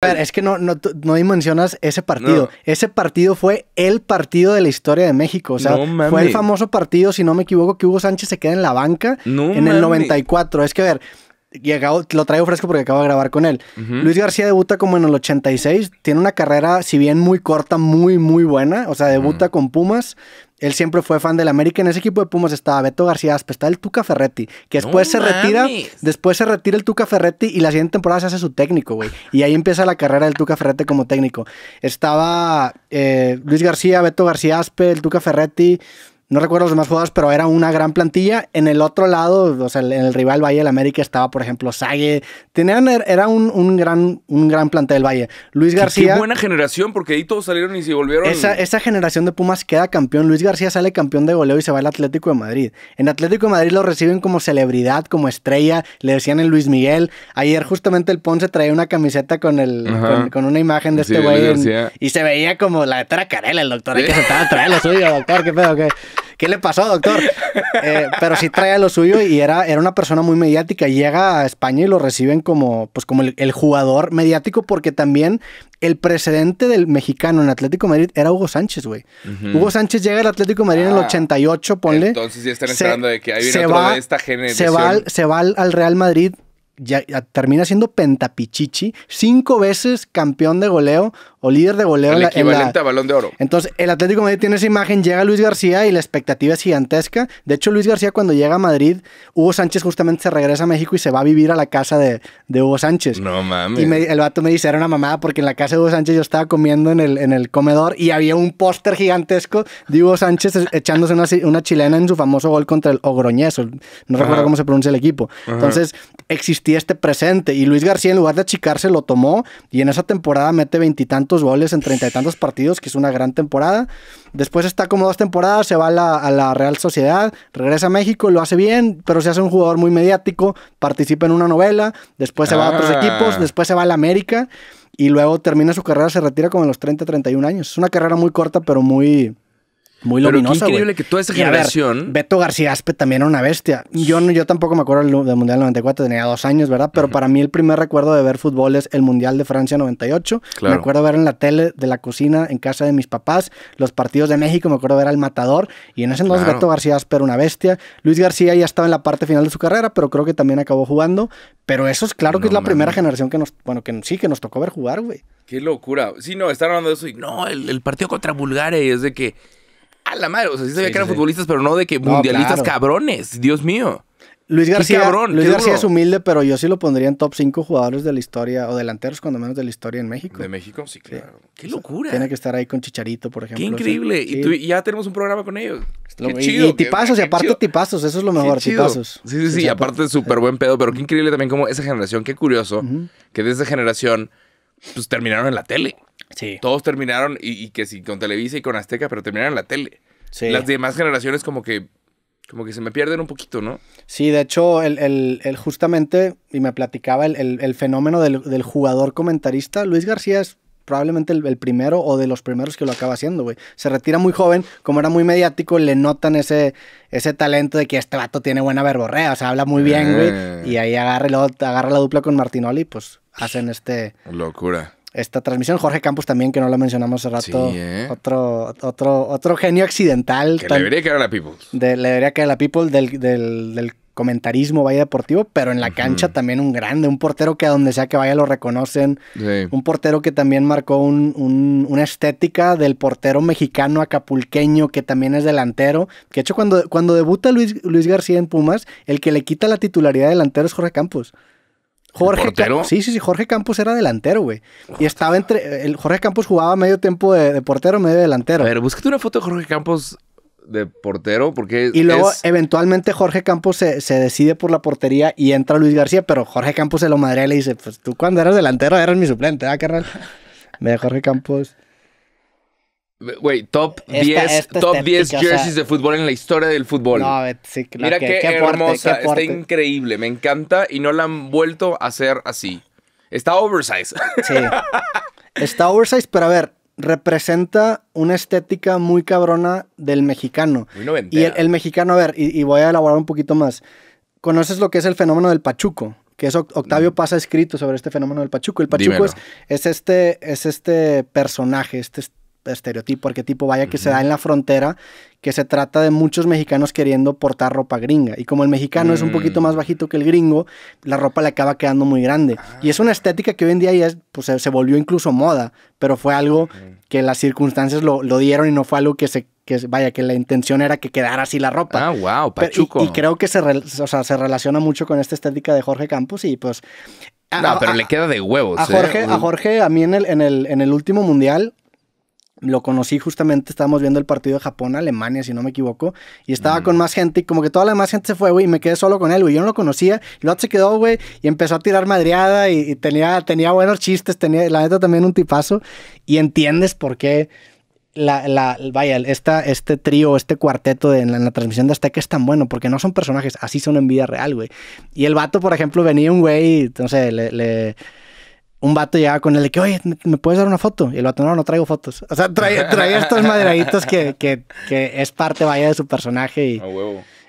A ver, pues es que no, no, no dimensionas ese partido. Ese partido fue el partido de la historia de México. O sea, fue el famoso partido, si no me equivoco, que Hugo Sánchez se queda en la banca en el 94. Es que, a ver, lo traigo fresco porque acabo de grabar con él. Luis García debuta como en el 86. Tiene una carrera, si bien muy corta, muy, muy buena. O sea, debuta con Pumas, él siempre fue fan del América. En ese equipo de Pumas estaba Beto García Aspe, está el Tuca Ferretti, que después se retira, después se retira el Tuca Ferretti y la siguiente temporada se hace su técnico, güey. Y ahí empieza la carrera del Tuca Ferretti como técnico. Estaba eh, Luis García, Beto García Aspe, el Tuca Ferretti, no recuerdo los demás jugadores, pero era una gran plantilla. En el otro lado, o sea, en el rival Valle del América estaba, por ejemplo, Sague. Tenían, er, era un, gran, un gran plantel del Valle. Luis García. buena generación, porque ahí todos salieron y se volvieron. Esa, esa generación de Pumas queda campeón. Luis García sale campeón de goleo y se va al Atlético de Madrid. En Atlético de Madrid lo reciben como celebridad, como estrella. Le decían en Luis Miguel. Ayer, justamente, el Ponce traía una camiseta con el con, una imagen de este güey. y se veía como la de Tracarela, el doctor. que lo suyo, doctor. ¿Qué pedo? ¿Qué? ¿Qué le pasó, doctor? Eh, pero sí traía lo suyo y era, era una persona muy mediática. Llega a España y lo reciben como, pues, como el, jugador mediático porque también el precedente del mexicano en Atlético Madrid era Hugo Sánchez, güey. Hugo Sánchez llega al Atlético Madrid en el 88, ah. ponle. Entonces ya están esperando de que hay viene otro de esta generación. Se va, al, Real Madrid termina siendo pentapichichi, cinco veces campeón de goleo o líder de goleo. El equivalente a balón de oro. Entonces, el Atlético de tiene esa imagen, llega Luis García y la expectativa es gigantesca. De hecho, Luis García cuando llega a Madrid, Hugo Sánchez justamente se regresa a México y se va a vivir a la casa de, Hugo Sánchez. No mames. Y el vato me dice, era una mamada porque en la casa de Hugo Sánchez yo estaba comiendo en el, en el comedor y había un póster gigantesco de Hugo Sánchez echándose una, chilena en su famoso gol contra el Ogroñez. No recuerdo cómo se pronuncia el equipo. Entonces, existía este presente y Luis García en lugar de achicarse lo tomó y en esa temporada mete veintitantos goles en treinta y tantos partidos, que es una gran temporada. Después está como dos temporadas, se va a la, Real Sociedad, regresa a México, lo hace bien, pero se hace un jugador muy mediático, participa en una novela, después se va a otros ah. equipos, después se va a la América y luego termina su carrera, se retira como en los 30, 31 años. Es una carrera muy corta, pero muy, muy Pero increíble que toda esa generación... Beto García Aspe también era una bestia. Yo, yo tampoco me acuerdo del Mundial 94, tenía dos años, ¿verdad? Pero para mí el primer recuerdo de ver fútbol es el Mundial de Francia 98. Me acuerdo ver en la tele de la cocina en casa de mis papás los partidos de México, me acuerdo ver al Matador. Y en ese entonces Beto García Aspe era una bestia. Luis García ya estaba en la parte final de su carrera, pero creo que también acabó jugando. Pero eso es claro que es la primera generación que nos, bueno, que sí, que nos tocó ver jugar, güey. Qué locura. Sí, no, están hablando de eso y no, el, el partido contra Bulgaria y es de que la madre. O sea, sí sabía que eran futbolistas, pero no de que mundialistas cabrones. Dios mío. Luis García, García es humilde, pero yo sí lo pondría en top 5 jugadores de la historia, o delanteros cuando menos de la historia en México. De México, sí, claro. Qué locura. tiene que estar ahí con Chicharito, por ejemplo. Qué increíble. Y, ya tenemos un programa con ellos. Qué chido. Y, tipazos, y aparte tipazos, eso es lo mejor, tipazos. Sí, sí, sí, y aparte súper buen pedo, pero qué increíble también como esa generación, qué curioso, que de esa generación, pues terminaron en la tele. Todos terminaron, y, que sí, con Televisa y con Azteca, pero terminaron en la tele. Las demás generaciones como que, como que se me pierden un poquito, ¿no? Sí, de hecho, el, justamente, y me platicaba el, fenómeno del, jugador comentarista, Luis García es probablemente el, primero o de los primeros que lo acaba haciendo, güey. Se retira muy joven, como era muy mediático, le notan ese, ese talento de que este vato tiene buena verborrea, o sea, habla muy bien, güey. Eh. Y ahí agarra, agarra la dupla con Martinoli, pues hacen este... Locura esta transmisión. Jorge Campos también, que no lo mencionamos hace rato. ¿eh? Otro, otro, otro genio accidental. Que le debería quedar a la People. le debería quedar a la People del, comentarismo vaya deportivo, pero en la cancha también un grande, un portero que a donde sea que vaya lo reconocen, un portero que también marcó una estética del portero mexicano acapulqueño que también es delantero, que de hecho cuando, cuando debuta Luis, Luis García en Pumas, el que le quita la titularidad de delantero es Jorge Campos. Jorge Campos. Sí, sí, sí. Jorge Campos era delantero, güey. Y estaba entre. El Jorge Campos jugaba medio tiempo de, portero, medio delantero. A ver, búscate una foto de Jorge Campos de portero, porque. Y luego, eventualmente, Jorge Campos se, decide por la portería y entra Luis García, pero Jorge Campos se lo madrea y le dice: Pues tú cuando eras delantero eras mi suplente, ¿ah, carnal? Jorge Campos. Güey, top 10, top 10 jerseys de fútbol en la historia del fútbol. No, sí, Mira qué, hermosa, está increíble, me encanta y no la han vuelto a hacer así. Está oversized. Sí. Está oversized, pero a ver, representa una estética muy cabrona del mexicano. Muy y el, mexicano, a ver, y, voy a elaborar un poquito más. ¿Conoces lo que es el fenómeno del pachuco? Que es Octavio mm. Paz ha escrito sobre este fenómeno del pachuco. El pachuco es, es, este, es este personaje, este este estereotipo, arquetipo, vaya, que se da en la frontera, que se trata de muchos mexicanos queriendo portar ropa gringa. Y como el mexicano es un poquito más mm. bajito que el gringo, la ropa le acaba quedando muy grande. Y es una ah. estética que hoy en día pues, se, volvió incluso moda, pero fue algo que las circunstancias lo, dieron y no fue algo que se... vaya, que la intención era que quedara así la ropa. Ah, wow, Pachuco. y, creo que se, se relaciona mucho con esta estética de Jorge Campos y pues... no, pero le queda de huevos. A ¿eh? Jorge, a, Jorge a mí en el, en el, en el último mundial, lo conocí justamente, estábamos viendo el partido de Japón-Alemania, si no me equivoco, y estaba con más gente, y como que toda la demás gente se fue, güey, y me quedé solo con él, güey, yo no lo conocía, y luego se quedó, güey, y empezó a tirar madriada y, tenía, tenía buenos chistes, tenía, la neta, también un tipazo, y entiendes por qué la, la, vaya, este trío, este cuarteto en, la, transmisión de Azteca es tan bueno, porque no son personajes, así son en vida real, güey. Y el vato, por ejemplo, venía un güey, no sé, le, un vato llegaba con él de que, oye, ¿me, puedes dar una foto? Y el vato, no, no traigo fotos. O sea, traía, estos maderaditos que, que, que, es parte, vaya, de su personaje. Y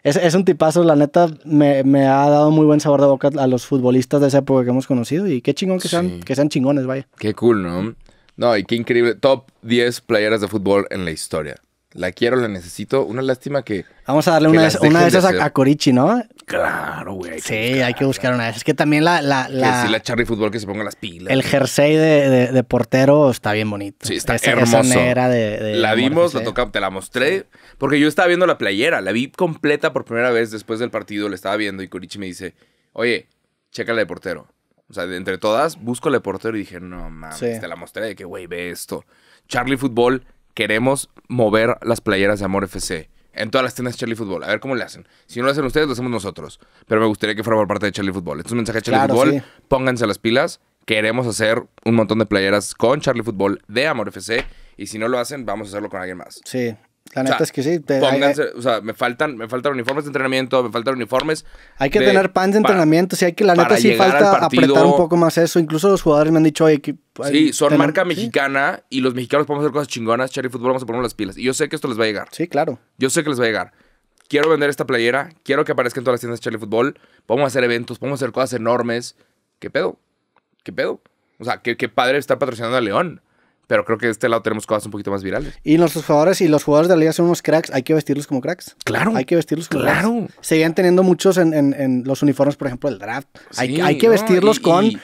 es, un tipazo, la neta, me, ha dado muy buen sabor de boca a los futbolistas de esa época que hemos conocido. Y qué chingón que sean, que sean chingones, vaya. Qué cool, ¿no? No, y qué increíble. Top 10 playeras de fútbol en la historia. La quiero, la necesito. Una lástima que. Vamos a darle una, de, una esas a, a, Corichi, ¿no? Claro, güey. Sí, hay que buscar una vez. Es que también la. la, sí, la Charlie Fútbol que se ponga las pilas. El jersey de, portero está bien bonito. Sí, está hermoso. la vimos, te la mostré. Porque yo estaba viendo la playera, la vi completa por primera vez después del partido, la estaba viendo y Corichi me dice: Oye, checa la de portero. O sea, entre todas, busco la de portero y dije: No mames, te la mostré de que, güey, ve esto. Charlie Fútbol, queremos mover las playeras de Amor FC en todas las tiendas Charlie Fútbol. A ver cómo le hacen. Si no lo hacen ustedes, lo hacemos nosotros. Pero me gustaría que fuera por parte de Charlie Fútbol. Este un mensaje de Charlie Fútbol, pónganse las pilas. Queremos hacer un montón de playeras con Charlie Fútbol de Amor FC. Y si no lo hacen, vamos a hacerlo con alguien más. Sí, la neta es que sí. Te, eh, o sea, me faltan, me uniformes de entrenamiento, me faltan uniformes. Hay que tener pants de entrenamiento, sí, hay que, la neta sí falta apretar un poco más eso. Incluso los jugadores me han dicho, que. Sí, son marca mexicana y los mexicanos podemos hacer cosas chingonas, Charlie Fútbol, vamos a poner las pilas. Y yo sé que esto les va a llegar. Sí, claro. Yo sé que les va a llegar. Quiero vender esta playera, quiero que aparezca en todas las tiendas de Charlie Fútbol, podemos hacer eventos, podemos hacer cosas enormes. ¿Qué pedo? ¿Qué pedo? O sea, qué, qué padre estar patrocinando a León. Pero creo que de este lado tenemos cosas un poquito más virales. Y nuestros jugadores y los jugadores de la liga son unos cracks. Hay que vestirlos como cracks. Claro. Hay que vestirlos como claro. Seguían teniendo muchos en, los uniformes, por ejemplo, del draft. hay, que vestirlos con.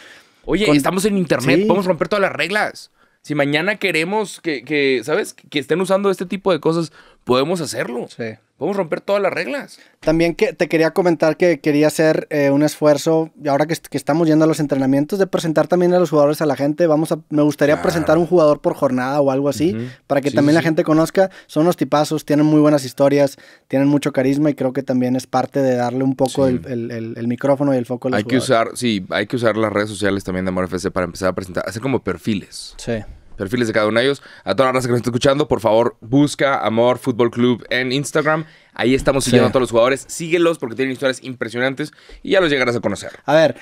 oye, estamos en internet, podemos romper todas las reglas. Si mañana queremos que, que, ¿sabes? Que estén usando este tipo de cosas, podemos hacerlo. Sí podemos romper todas las reglas. También que te quería comentar que quería hacer eh, un esfuerzo, ahora que, estamos yendo a los entrenamientos, de presentar también a los jugadores a la gente. Vamos a, me gustaría presentar un jugador por jornada o algo así, para que también la gente conozca. Son unos tipazos, tienen muy buenas historias, tienen mucho carisma y creo que también es parte de darle un poco el, micrófono y el foco a los hay que usar, sí, hay que usar las redes sociales también de Amor FC para empezar a presentar, hacer como perfiles. Sí perfiles de cada uno de ellos. A toda la raza que nos está escuchando, por favor, busca Amor Fútbol Club en Instagram. Ahí estamos siguiendo a todos los jugadores. Síguelos porque tienen historias impresionantes y ya los llegarás a conocer. A ver,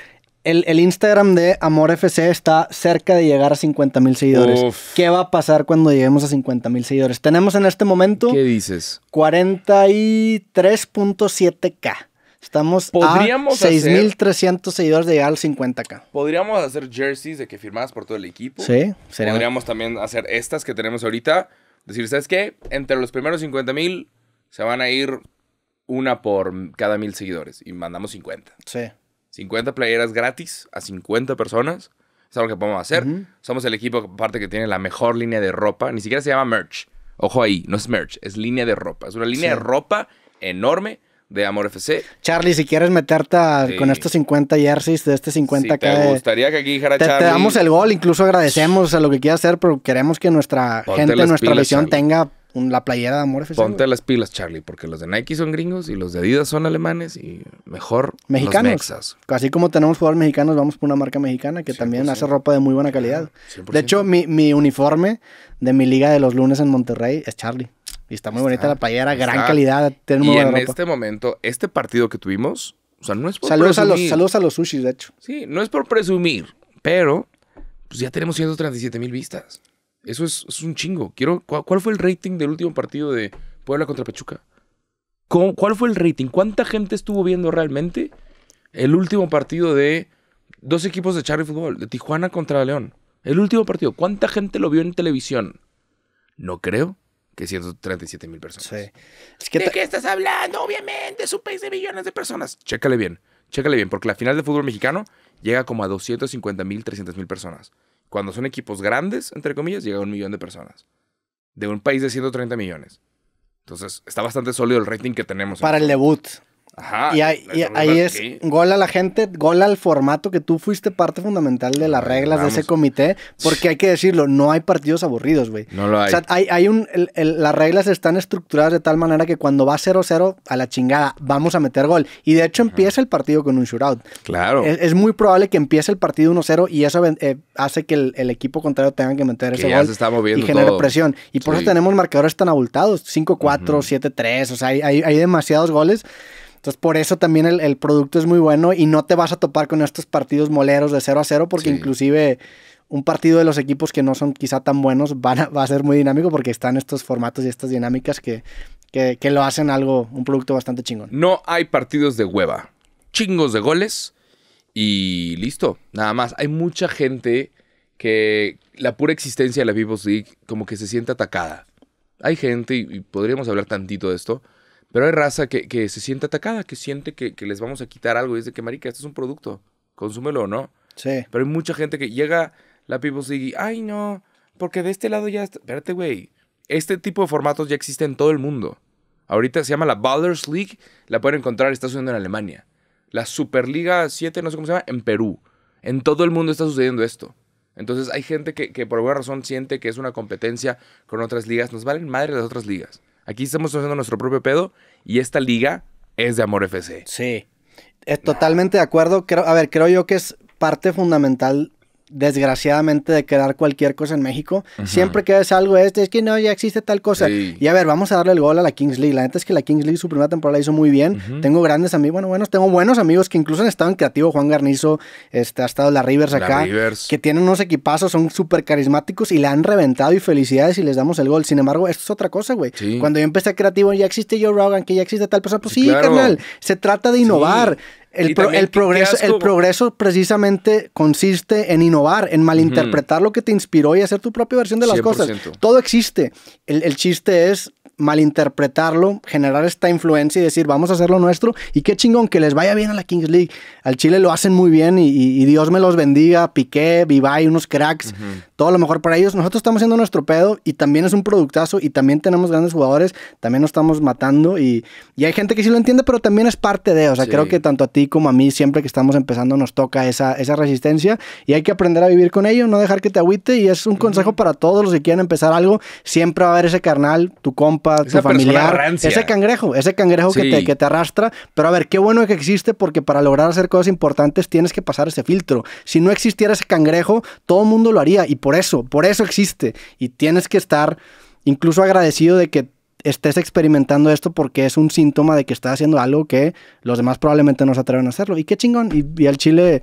el, Instagram de Amor FC está cerca de llegar a 50 mil seguidores. ¿Qué va a pasar cuando lleguemos a 50 mil seguidores? Tenemos en este momento... ¿Qué dices? 43.7k. Estamos a 6300 seguidores de llegar al 50k. Podríamos hacer jerseys de que firmadas por todo el equipo. Sí, sería. Podríamos también hacer estas que tenemos ahorita. Decir, ¿sabes qué? Entre los primeros 50,000 se van a ir una por cada mil seguidores y mandamos 50. Sí. 50 playeras gratis a 50 personas. Es algo que podemos hacer. Somos el equipo, aparte, que tiene la mejor línea de ropa. Ni siquiera se llama merch. Ojo ahí, no es merch, es línea de ropa. Es una línea de ropa enorme de Amor FC. Charlie, si quieres meterte con estos 50 jerseys de este 50 k Te gustaría que aquí dijera te, damos el gol, incluso agradecemos a lo que quieras hacer, pero queremos que nuestra gente, nuestra visión tenga la playera de Amor FC. Ponte las pilas, Charlie, porque los de Nike son gringos y los de Adidas son alemanes y mejor mexicanos. mexas. Así como tenemos jugadores mexicanos, vamos por una marca mexicana que también hace ropa de muy buena calidad. De hecho, mi, mi uniforme de mi liga de los lunes en Monterrey es Charlie. Y está muy bonita la playera, gran calidad. y en este momento, este partido que tuvimos, o sea, no es por presumir. los, saludos a los sushis, de hecho. Sí, no es por presumir, pero pues ya tenemos 137 mil vistas. Eso es, un chingo. Quiero, ¿cuál, fue el rating del último partido de Puebla contra Pachuca? ¿Cuál fue el rating? ¿Cuánta gente estuvo viendo realmente el último partido de dos equipos de Charlie Fútbol, de Tijuana contra León? El último partido, ¿cuánta gente lo vio en televisión? No creo que 137 mil personas. ¿De qué estás hablando? Obviamente, es un país de millones de personas. Chécale bien, chécale bien, porque la final de fútbol mexicano llega como a 250 mil, 300 mil personas. Cuando son equipos grandes, entre comillas, llega a un millón de personas. De un país de 130 millones. Entonces, está bastante sólido el rating que tenemos. Para este el debut y ahí, es gol a la gente, gol al formato que tú fuiste parte fundamental de las reglas de ese comité, porque hay que decirlo, no hay partidos aburridos, güey. No lo hay. hay, hay un, las reglas están estructuradas de tal manera que cuando va 0-0, a la chingada, vamos a meter gol. Y de hecho empieza el partido con un shootout. Claro. Es, muy probable que empiece el partido 1-0 y eso eh, hace que el, equipo contrario tenga que meter ese gol. está y genera presión. Y por eso tenemos marcadores tan abultados, 5-4, 7-3, o sea, hay, hay demasiados goles. Entonces, por eso también el, producto es muy bueno y no te vas a topar con estos partidos moleros de 0 a 0, porque inclusive un partido de los equipos que no son quizá tan buenos va a ser muy dinámico porque están estos formatos y estas dinámicas que, que lo hacen algo, un producto bastante chingón. No hay partidos de hueva, chingos de goles y listo, nada más. Hay mucha gente que la pura existencia de la Vivos League como que se siente atacada. Hay gente, y podríamos hablar tantito de esto, pero hay raza que, se siente atacada, que siente que, les vamos a quitar algo. Y dice que, marica, esto es un producto, consúmelo o no. Sí. Pero hay mucha gente que llega la League y, ay, no, porque de este lado ya está... Espérate, güey. Este tipo de formatos ya existe en todo el mundo. Ahorita se llama la Ballers League, la pueden encontrar, está sucediendo en Alemania. La Superliga 7, no sé cómo se llama, en Perú. En todo el mundo está sucediendo esto. Entonces hay gente que, que por alguna razón siente que es una competencia con otras ligas. Nos valen madre las otras ligas. Aquí estamos haciendo nuestro propio pedo y esta liga es de Amor FC. Sí. es eh, totalmente de acuerdo. a ver, creo yo que es parte fundamental desgraciadamente, de crear cualquier cosa en México. Siempre que es algo este, es que no, ya existe tal cosa. Y a ver, vamos a darle el gol a la Kings League. La neta es que la Kings League su primera temporada hizo muy bien. Tengo grandes amigos, bueno, buenos, tengo buenos amigos que incluso han estado en creativo. Juan Garnizo, este, ha estado la Rivers acá. Que tienen unos equipazos, son súper carismáticos y la han reventado y felicidades y les damos el gol. Sin embargo, esto es otra cosa, güey. Cuando yo empecé creativo, ya existe Joe Rogan, que ya existe tal persona. Pues sí, carnal, se trata de innovar. El, progreso, el progreso precisamente consiste en innovar, en malinterpretar lo que te inspiró y hacer tu propia versión de las cosas. Todo existe. El, el chiste es malinterpretarlo, generar esta influencia y decir, vamos a hacer lo nuestro. Y qué chingón, que les vaya bien a la Kings League. Al Chile lo hacen muy bien y, Dios me los bendiga. Piqué, Vivay, unos cracks. Todo lo mejor para ellos. Nosotros estamos haciendo nuestro pedo y también es un productazo y también tenemos grandes jugadores. También nos estamos matando y, hay gente que sí lo entiende, pero también es parte de. O sea, creo que tanto a ti como a mí, siempre que estamos empezando, nos toca esa, esa resistencia y hay que aprender a vivir con ello, no dejar que te agüite. Y es un consejo para todos los que quieran empezar algo. Siempre va a haber ese carnal, tu compa familiar, ese cangrejo, ese cangrejo que, te, que te arrastra. Pero a ver, qué bueno que existe porque para lograr hacer cosas importantes tienes que pasar ese filtro. Si no existiera ese cangrejo, todo mundo lo haría y por eso, por eso existe. Y tienes que estar incluso agradecido de que estés experimentando esto porque es un síntoma de que estás haciendo algo que los demás probablemente no se atreven a hacerlo. Y qué chingón. Y, y al chile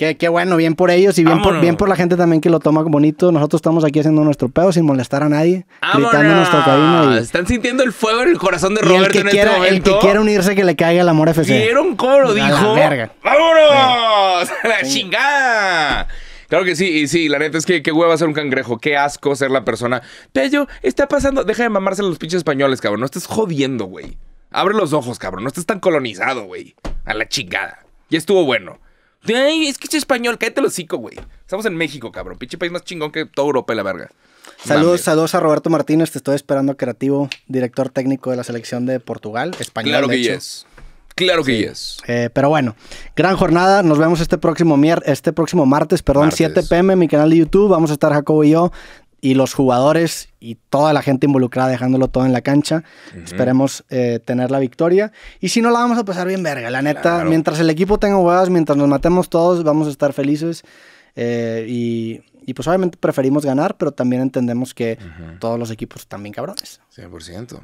Qué, bueno, bien por ellos y bien por, bien por, la gente también que lo toma bonito. Nosotros estamos aquí haciendo nuestro pedo sin molestar a nadie, gritando Están sintiendo el fuego en el corazón de Roberto este el que en El que quiera unirse, que le caiga el amor FC. ¿Vieron cómo lo dijo? ¡Vámonos! ¡A la chingada! Claro que sí, y sí, la neta es que qué hueva ser un cangrejo, qué asco ser la persona. Pello, está pasando, deja de mamarse a los pinches españoles, cabrón, no estés jodiendo, güey. Abre los ojos, cabrón, no estés tan colonizado, güey. A la chingada. Ya estuvo bueno es que es español, cállate los hocico, güey. Estamos en México, cabrón. Pinche país más chingón que toda Europa la verga. Saludos, saludos a Roberto Martínez, te estoy esperando creativo, director técnico de la selección de Portugal, español. Claro que hecho. Claro que sí. Eh, pero bueno, gran jornada. Nos vemos este próximo mier este próximo martes, perdón, 7 pm en mi canal de YouTube. Vamos a estar Jacobo y yo y los jugadores y toda la gente involucrada dejándolo todo en la cancha. Esperemos eh, tener la victoria. Y si no, la vamos a pasar bien verga. La neta, mientras el equipo tenga huevas, mientras nos matemos todos, vamos a estar felices. Eh, y, pues obviamente preferimos ganar, pero también entendemos que todos los equipos están bien cabrones. 100%.